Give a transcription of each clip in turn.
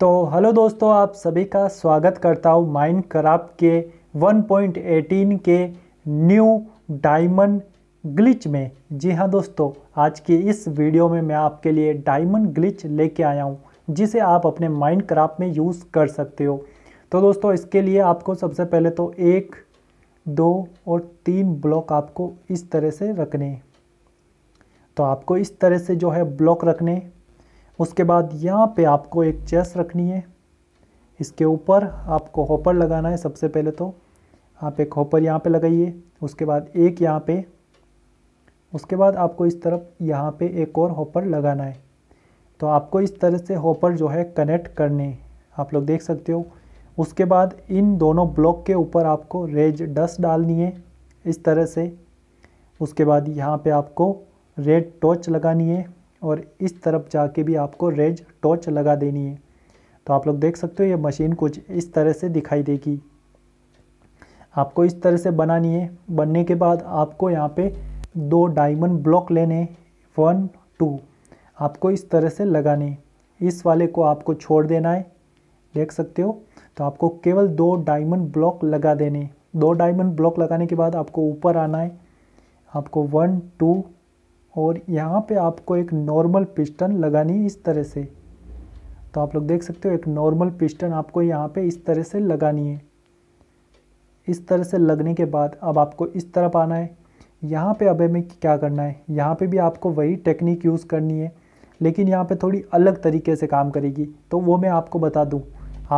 तो हेलो दोस्तों आप सभी का स्वागत करता हूँ माइंड कराप के 1.18 के न्यू डायमंड ग्लिच में जी हाँ दोस्तों आज की इस वीडियो में मैं आपके लिए डायमंड ग्लिच लेके आया हूँ जिसे आप अपने माइंड क्राफ्ट में यूज़ कर सकते हो तो दोस्तों इसके लिए आपको सबसे पहले तो एक दो और तीन ब्लॉक आपको इस तरह से रखने तो आपको इस तरह से जो है ब्लॉक रखने उसके बाद यहाँ पे आपको एक चेस रखनी है इसके ऊपर आपको हॉपर लगाना है सबसे पहले तो आप एक हॉपर यहाँ पे लगाइए उसके बाद एक यहाँ पे उसके बाद आपको इस तरफ यहाँ पे एक और हॉपर लगाना है तो आपको इस तरह से हॉपर जो है कनेक्ट करने आप लोग देख सकते हो उसके बाद इन दोनों ब्लॉक के ऊपर आपको रेज डस्ट डालनी है इस तरह से उसके बाद यहाँ पे आपको रेड टॉर्च लगानी है और इस तरफ जाके भी आपको रेज टॉर्च लगा देनी है तो आप लोग देख सकते हो ये मशीन कुछ इस तरह से दिखाई देगी आपको इस तरह से बनानी है बनने के बाद आपको यहाँ पे दो डायमंड ब्लॉक लेने वन टू आपको इस तरह से लगाने इस वाले को आपको छोड़ देना है देख सकते हो तो आपको केवल दो डायमंड ब्लॉक लगा देने दो डायमंड ब्लॉक लगाने के बाद आपको ऊपर आना है आपको वन टू और यहाँ पे आपको एक नॉर्मल पिस्टन लगानी इस तरह से तो आप लोग देख सकते हो एक नॉर्मल पिस्टन आपको यहाँ पे इस तरह से लगानी है इस तरह से लगने के बाद अब आपको इस तरफ आना है यहाँ पे अब हमें क्या करना है यहाँ पे भी आपको वही टेक्निक यूज़ करनी है लेकिन यहाँ पे थोड़ी अलग तरीके से काम करेगी तो वो मैं आपको बता दूँ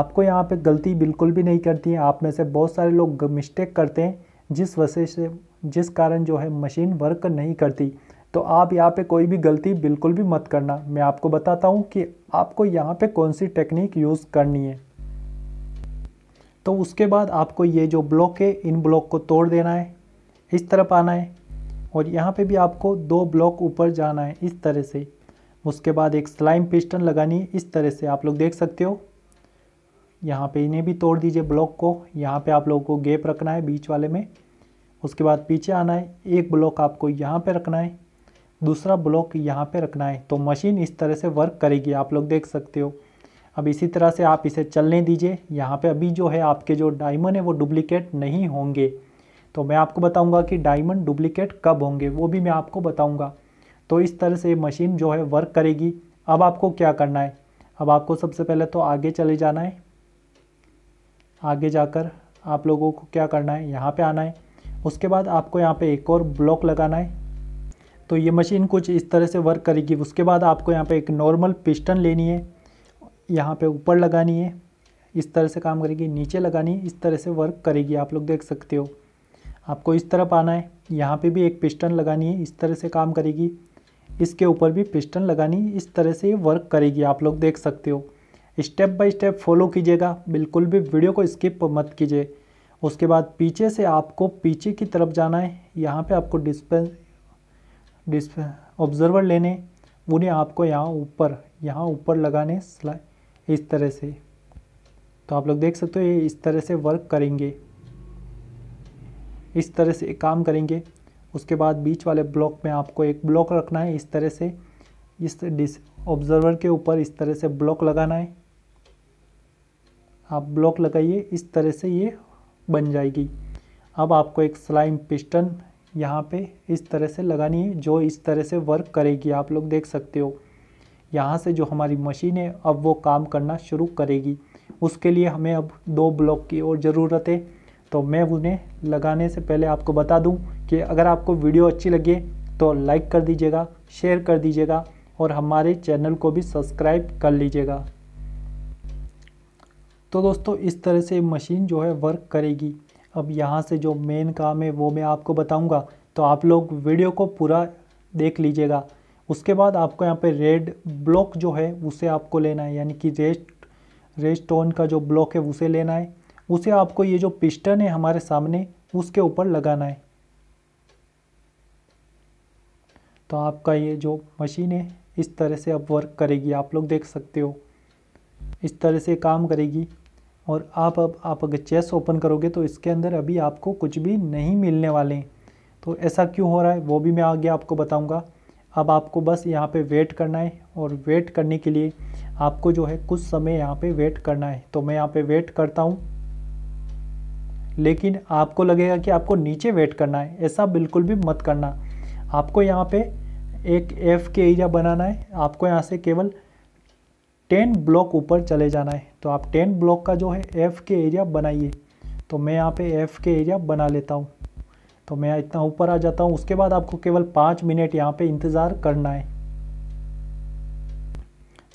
आपको यहाँ पर गलती बिल्कुल भी नहीं करती है आप में से बहुत सारे लोग मिस्टेक करते हैं जिस वजह से जिस कारण जो है मशीन वर्क नहीं करती तो आप यहाँ पे कोई भी गलती बिल्कुल भी मत करना मैं आपको बताता हूँ कि आपको यहाँ पे कौन सी टेक्निक यूज़ करनी है तो उसके बाद आपको ये जो ब्लॉक है इन ब्लॉक को तोड़ देना है इस तरफ आना है और यहाँ पे भी आपको दो ब्लॉक ऊपर जाना है इस तरह से उसके बाद एक स्लाइम पिस्टन लगानी है इस तरह से आप लोग देख सकते हो यहाँ पे इन्हें भी तोड़ दीजिए ब्लॉक को यहाँ पे आप लोगों को गैप रखना है बीच वाले में उसके बाद पीछे आना है एक ब्लॉक आपको यहाँ पे रखना है दूसरा ब्लॉक यहाँ पे रखना है तो मशीन इस तरह से वर्क करेगी आप लोग देख सकते हो अब इसी तरह से आप इसे चलने दीजिए यहाँ पे अभी जो है आपके जो डायमंड है वो डुप्लीकेट नहीं होंगे तो मैं आपको बताऊँगा कि डायमंड डुप्लीकेट कब होंगे वो भी मैं आपको बताऊँगा तो इस तरह से मशीन जो है वर्क करेगी अब आपको क्या करना है अब आपको सबसे पहले तो आगे चले जाना है आगे जाकर आप लोगों को क्या करना है यहाँ पे आना है उसके बाद आपको यहाँ पे एक और ब्लॉक लगाना है तो ये मशीन कुछ इस तरह से वर्क करेगी उसके बाद आपको यहाँ पे एक नॉर्मल पिस्टन लेनी है यहाँ पे ऊपर लगानी है इस तरह से काम करेगी नीचे लगानी है इस तरह से वर्क करेगी आप लोग देख सकते हो आपको इस तरफ आना है यहाँ पे भी एक पिस्टन लगानी है इस तरह से काम करेगी इसके ऊपर भी पिस्टन लगानी इस तरह से वर्क करेगी आप लोग देख सकते हो स्टेप बाय स्टेप फॉलो कीजिएगा बिल्कुल भी वीडियो को स्किप मत कीजिए उसके बाद पीछे से आपको पीछे की तरफ जाना है यहाँ पे आपको डिस्पेंस डिस ऑब्जर्वर लेने उन्हें आपको यहाँ ऊपर यहाँ ऊपर लगाने इस तरह से तो आप लोग देख सकते हो ये इस तरह से वर्क करेंगे इस तरह से काम करेंगे उसके बाद बीच वाले ब्लॉक में आपको एक ब्लॉक रखना है इस तरह से इस डिस ऑब्जर्वर के ऊपर इस तरह से ब्लॉक लगाना है आप ब्लॉक लगाइए इस तरह से ये बन जाएगी अब आपको एक स्लाइम पिस्टन यहाँ पे इस तरह से लगानी है जो इस तरह से वर्क करेगी आप लोग देख सकते हो यहाँ से जो हमारी मशीन है अब वो काम करना शुरू करेगी उसके लिए हमें अब दो ब्लॉक की और ज़रूरत है तो मैं उन्हें लगाने से पहले आपको बता दूं कि अगर आपको वीडियो अच्छी लगे तो लाइक कर दीजिएगा शेयर कर दीजिएगा और हमारे चैनल को भी सब्सक्राइब कर लीजिएगा तो दोस्तों इस तरह से मशीन जो है वर्क करेगी अब यहाँ से जो मेन काम है वो मैं आपको बताऊँगा तो आप लोग वीडियो को पूरा देख लीजिएगा उसके बाद आपको यहाँ पे रेड ब्लॉक जो है उसे आपको लेना है यानी कि रेस्ट रेस्ट टोन का जो ब्लॉक है उसे लेना है उसे आपको ये जो पिस्टन है हमारे सामने उसके ऊपर लगाना है तो आपका ये जो मशीन है इस तरह से अब वर्क करेगी आप लोग देख सकते हो इस तरह से काम करेगी और आप अब आप अगर चेस ओपन करोगे तो इसके अंदर अभी आपको कुछ भी नहीं मिलने वाले हैं तो ऐसा क्यों हो रहा है वो भी मैं आगे आपको बताऊंगा अब आपको बस यहाँ पे वेट करना है और वेट करने के लिए आपको जो है कुछ समय यहाँ पे वेट करना है तो मैं यहाँ पे वेट करता हूँ लेकिन आपको लगेगा कि आपको नीचे वेट करना है ऐसा बिल्कुल भी मत करना आपको यहाँ पर एक एफ़ के एरिया बनाना है आपको यहाँ से केवल टेन ब्लॉक ऊपर चले जाना है तो आप टेन ब्लॉक का जो है एफ़ के एरिया बनाइए तो मैं यहाँ पे एफ़ के एरिया बना लेता हूँ तो मैं इतना ऊपर आ जाता हूँ उसके बाद आपको केवल पाँच मिनट यहाँ पे इंतज़ार करना है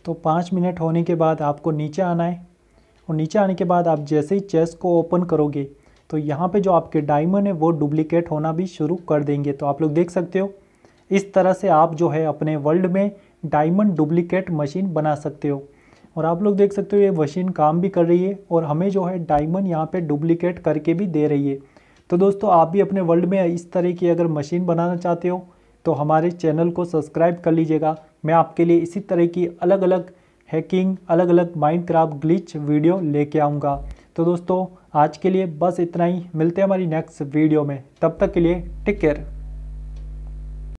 तो पाँच मिनट होने के बाद आपको नीचे आना है और नीचे आने के बाद आप जैसे ही चेस को ओपन करोगे तो यहाँ पे जो आपके डायमंड है वो डुप्लिकेट होना भी शुरू कर देंगे तो आप लोग देख सकते हो इस तरह से आप जो है अपने वर्ल्ड में डायमंड डुप्लीकेट मशीन बना सकते हो और आप लोग देख सकते हो ये मशीन काम भी कर रही है और हमें जो है डायमंड यहाँ पे डुप्लीकेट करके भी दे रही है तो दोस्तों आप भी अपने वर्ल्ड में इस तरह की अगर मशीन बनाना चाहते हो तो हमारे चैनल को सब्सक्राइब कर लीजिएगा मैं आपके लिए इसी तरह की अलग अलग हैकिंग अलग अलग माइंड क्राफ्ट ग्लिच वीडियो लेके आऊँगा तो दोस्तों आज के लिए बस इतना ही मिलते हैं हमारी नेक्स्ट वीडियो में तब तक के लिए टेक केयर